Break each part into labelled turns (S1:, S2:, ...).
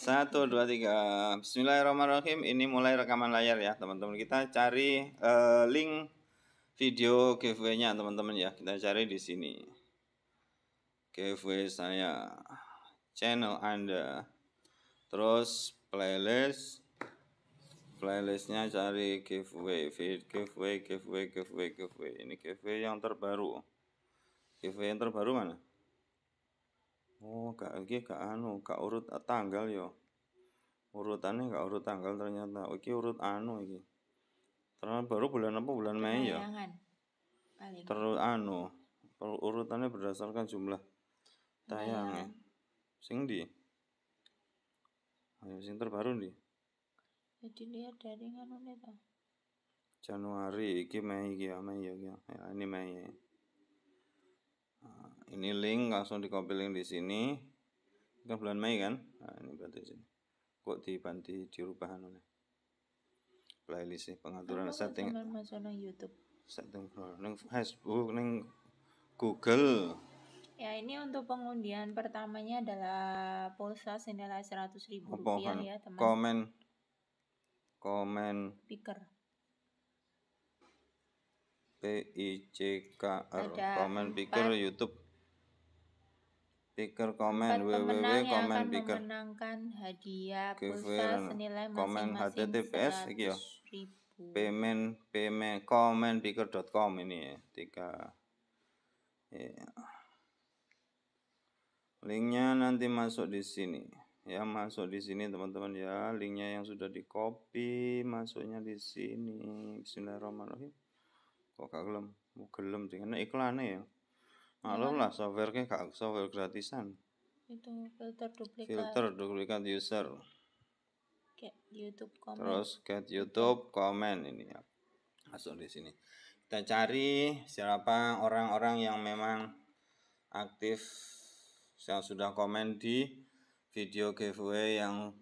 S1: Satu, dua, tiga. Bismillahirrahmanirrahim. Ini mulai rekaman layar ya, teman-teman. Kita cari uh, link video giveaway-nya, teman-teman ya. Kita cari di sini. Giveaway saya, channel Anda. Terus playlist, playlistnya cari giveaway, feed giveaway, giveaway, giveaway, giveaway. Ini giveaway yang terbaru. Giveaway yang terbaru mana? Oh, gak iki gak anu, gak urut eh, tanggal yo. Ya. Urutannya gak urut tanggal ternyata. oke oh, urut anu iki. Ternyata baru bulan apa bulan Mei ya? Terus anu, urutannya berdasarkan jumlah tayangan iya. Sing di. Ayo sing terbaru di.
S2: Jadi lihat dari nganu nih
S1: Januari iki Mei iki ya Mei ya. ya. ya ini Mei. Ya. Nah, ini link langsung di copy link di sini. Ini kan bulan Mei kan? Nah, ini berarti di sini. Kok dibanti dirubah oleh anu Playlist sih pengaturan Apa kan setting. Setting Neng Facebook, neng Google.
S2: Ya ini untuk pengundian pertamanya adalah pulsa senilai seratus ribu rupiah ya teman. Komen, komen. Picker.
S1: P I C K R komen picker YouTube picker komen www komen picker
S2: menangkan hadiah pulsa senilai komen https iki ya
S1: payment payment komen picker.com ini ya tiga iya. linknya nanti masuk di sini ya masuk di sini teman-teman ya linknya yang sudah di copy masuknya di sini Bismillahirrahmanirrahim kok gak gelem mau gelem sih karena iklannya ya maklum lah software kayak software gratisan
S2: itu filter duplikat filter
S1: duplikat user
S2: get YouTube comment terus
S1: get YouTube comment ini ya masuk di sini kita cari siapa orang-orang yang memang aktif yang sudah komen di video giveaway yang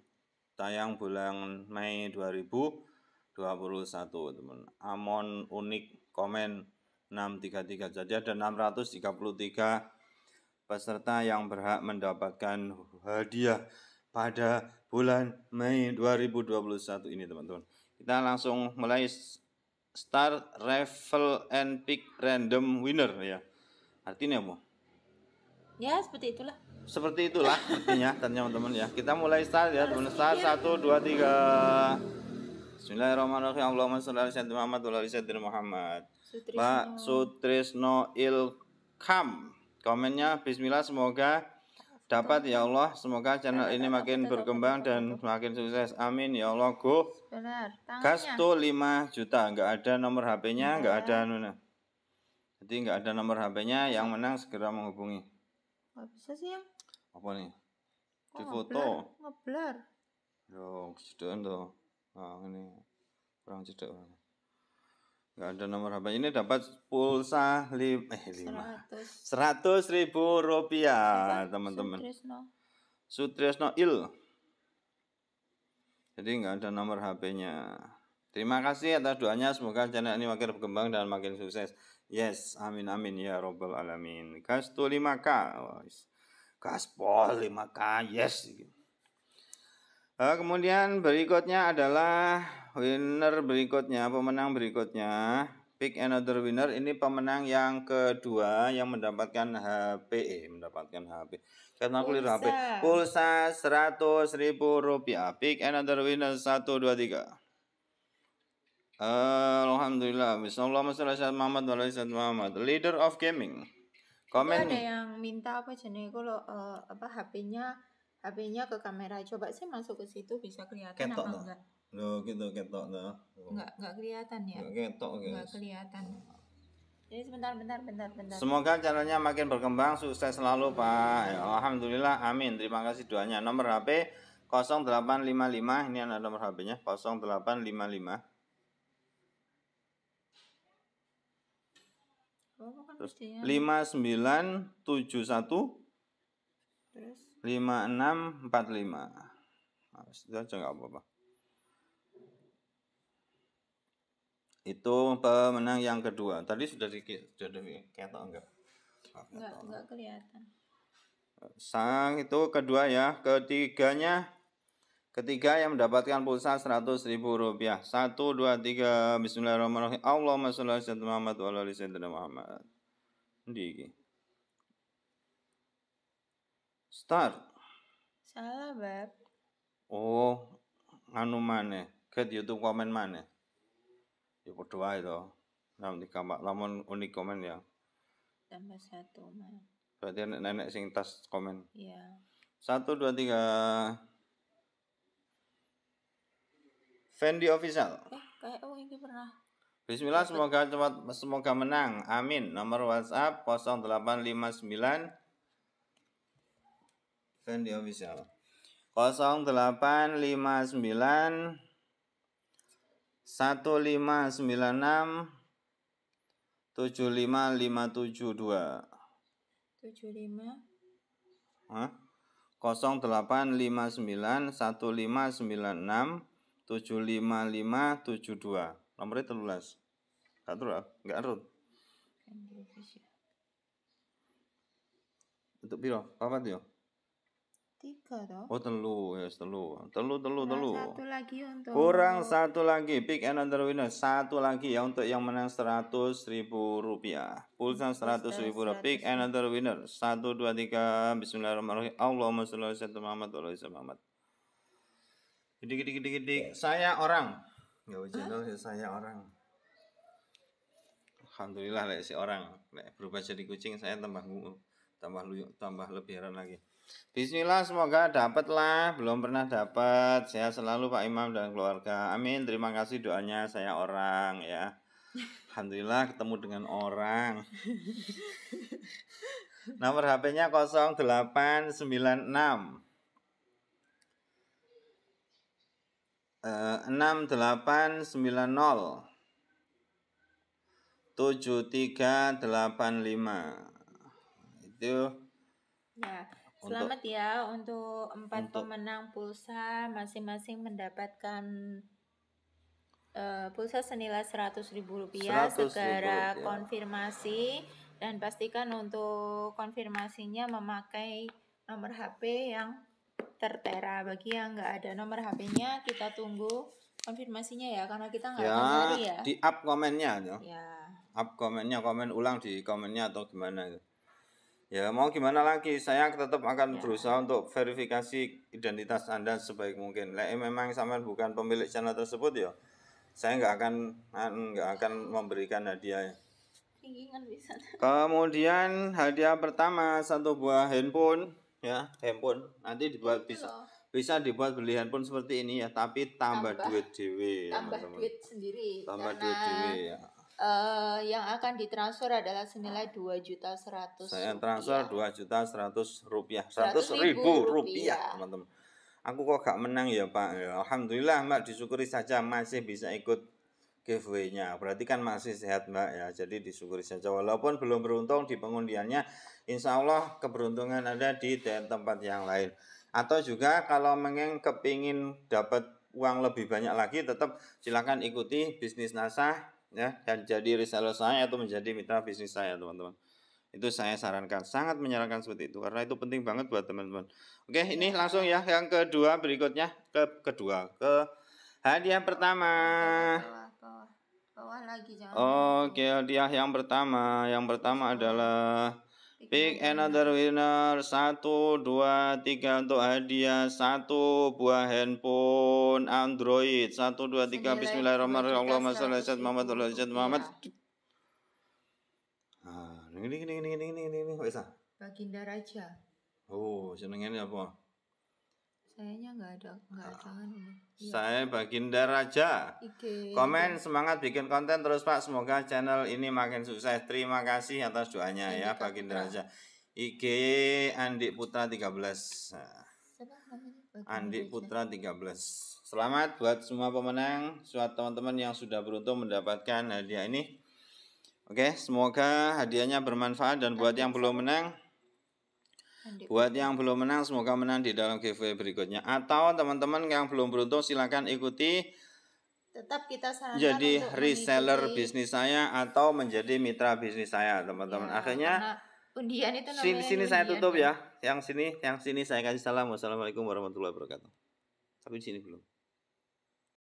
S1: tayang bulan Mei 2021 teman Amon unik komen 633. Jadi ada 633 peserta yang berhak mendapatkan hadiah pada bulan Mei 2021 ini teman-teman. Kita langsung mulai start raffle and pick random winner ya. Artinya apa?
S2: Ya, seperti itulah.
S1: Seperti itulah artinya teman-teman ya. Kita mulai start ya, teman start 1 2 3. Bismillahirrahmanirrahim. Allahumma shalli ala sayyidina Muhammad wa ala sayyidina Muhammad. Sutrisno. Pak Sutrisno Ilkam. Komennya bismillah semoga dapat ya Allah. Semoga channel ini makin berkembang dan makin sukses. Amin ya Allah. Go.
S2: Benar. Gasto 5
S1: juta. Enggak ada nomor HP-nya, enggak iya. ada mana. Jadi enggak ada nomor HP-nya, yang menang segera menghubungi.
S2: Enggak bisa sih, Yang. Apa nih? Di foto. Ngeblur.
S1: Yo, sudah tuh oh, ini kurang cedek orang Enggak ada nomor HP ini dapat pulsa lim eh lima seratus ribu rupiah teman-teman Sutrisno. Sutrisno Il jadi enggak ada nomor HP-nya terima kasih atas doanya semoga channel ini makin berkembang dan makin sukses yes amin amin ya robbal alamin kas 5k kaspol 5k yes gitu. Uh, kemudian berikutnya adalah winner berikutnya, pemenang berikutnya. Pick another winner ini pemenang yang kedua yang mendapatkan HP, eh, mendapatkan HP. Karena aku lihat HP. Pulsa seratus ribu rupiah. Pick another winner satu dua tiga. Eh, alhamdulillah. Bismillahirrahmanirrahim. Muhammad Walisan Muhammad. Leader of gaming. Komen. ada
S2: yang minta apa jenis kalau uh, apa HP-nya HP-nya ke kamera. Coba sih masuk ke situ bisa kelihatan ketok apa no? enggak?
S1: Loh gitu ketok no. Oh.
S2: Enggak enggak kelihatan ya? Enggak ketok guys. Enggak kelihatan. Jadi sebentar, bentar, bentar, bentar. Semoga
S1: channelnya makin berkembang, sukses selalu Pak. Ya, Alhamdulillah, amin. Terima kasih doanya. Nomor HP 0855, ini ada nomor HP-nya 0855. Terus 5971 5645. Sudah aja nggak apa-apa. Itu pemenang yang kedua. Tadi sudah di sudah di enggak?
S2: Enggak, enggak kelihatan.
S1: Sang itu kedua ya, ketiganya Ketiga yang mendapatkan pulsa seratus ribu rupiah. Satu, dua, tiga. Bismillahirrahmanirrahim. Allahumma sholli ala Muhammad wa ala Muhammad. di Star.
S2: Salah, beb
S1: Oh, anu maneh, dia YouTube komen mana Ya padha itu to. Lam dikamak lamun unik komen ya.
S2: Tambah satu, Mas.
S1: Berarti nenek, nenek sing tas komen. Iya. Satu, dua, tiga. Fendi official.
S2: Eh, kayak oh ini pernah.
S1: Bismillah semoga cepat semoga menang. Amin. Nomor WhatsApp 0859 Kan di office 0859 1596 75572 75 Hah? 0859 1596 75572 nomornya telulas gak terus gak erut untuk piro apa itu yo
S2: tiga toh oh
S1: telu ya yes, telu telu telu kurang telu satu
S2: lagi untuk kurang
S1: satu lagi pick another winner satu lagi ya untuk yang menang seratus ribu rupiah pulsa seratus ribu rupiah pick another winner satu dua tiga Bismillahirrahmanirrahim Allahumma sholli ala Muhammad wa ala Muhammad gede gede gede gede saya orang nggak channel huh? Ya, saya orang Alhamdulillah lek si orang berubah jadi kucing saya tambah tambah tambah lebih heran lagi Bismillah semoga dapatlah, belum pernah dapat. saya selalu Pak Imam dan keluarga. Amin. Terima kasih doanya saya orang ya. Alhamdulillah ketemu dengan orang. Nomor HP-nya 0896. 6890 7385 itu ya Selamat
S2: untuk, ya untuk empat untuk, pemenang pulsa masing-masing mendapatkan uh, pulsa senilai seratus ribu rupiah. segera konfirmasi dan pastikan untuk konfirmasinya memakai nomor HP yang tertera. Bagi yang nggak ada nomor HP-nya kita tunggu konfirmasinya ya karena kita nggak ya, ada hari ya. Di
S1: up komennya ya. ya. Up komennya komen ulang di komennya atau gimana itu. Ya mau gimana lagi, saya tetap akan ya. berusaha untuk verifikasi identitas Anda sebaik mungkin. Lah memang sama bukan pemilik channel tersebut ya, saya nggak akan nggak akan memberikan hadiah. Kemudian hadiah pertama satu buah handphone ya handphone nanti dibuat bisa bisa dibuat beli handphone seperti ini ya tapi tambah, tambah duit dewi tambah ya, teman -teman. duit
S2: sendiri tambah karena... duit dewi ya uh, yang akan ditransfer adalah senilai dua juta seratus.
S1: Saya transfer dua juta seratus rupiah, seratus ribu rupiah, teman-teman. Aku kok gak menang ya Pak. Ya, Alhamdulillah Mbak disyukuri saja masih bisa ikut giveaway-nya. Berarti kan masih sehat Mbak ya. Jadi disyukuri saja walaupun belum beruntung di pengundiannya. Insya Allah keberuntungan ada di tempat yang lain. Atau juga kalau mengen kepingin dapat uang lebih banyak lagi tetap silakan ikuti bisnis nasa ya dan jadi reseller saya atau menjadi mitra bisnis saya teman-teman itu saya sarankan sangat menyarankan seperti itu karena itu penting banget buat teman-teman oke ini iya. langsung ya yang kedua berikutnya ke kedua ke hadiah pertama oke hadiah yang pertama yang pertama adalah Pick another winner. Satu, dua, tiga untuk hadiah. Satu buah handphone Android. Satu, dua, tiga. Bismillahirrahmanirrahim. Allah, salli ala Muhammad. Allahumma Muhammad. Ah, ini ini ini ini ini ini. ini ini ini
S2: Baginda Raja.
S1: Oh, senengnya apa?
S2: Kayaknya nggak ada nggak ada nah. ya.
S1: Saya Baginda Raja.
S2: Oke. Komen
S1: semangat bikin konten terus Pak. Semoga channel ini makin sukses. Terima kasih atas doanya Andi ya iya, Baginda Raja. IG Andi Putra 13. Andi Putra 13. Selamat buat semua pemenang, buat teman-teman yang sudah beruntung mendapatkan hadiah ini. Oke, semoga hadiahnya bermanfaat dan buat yang belum menang Buat yang belum menang, semoga menang di dalam giveaway berikutnya. Atau teman-teman yang belum beruntung, silahkan ikuti.
S2: Tetap kita sarankan jadi reseller mengikuti. bisnis
S1: saya atau menjadi mitra bisnis saya, teman-teman. Ya, Akhirnya
S2: undian itu namanya. Sini, sini saya tutup ya.
S1: Yang sini, yang sini saya kasih salam. Wassalamualaikum warahmatullahi wabarakatuh. Tapi di sini belum.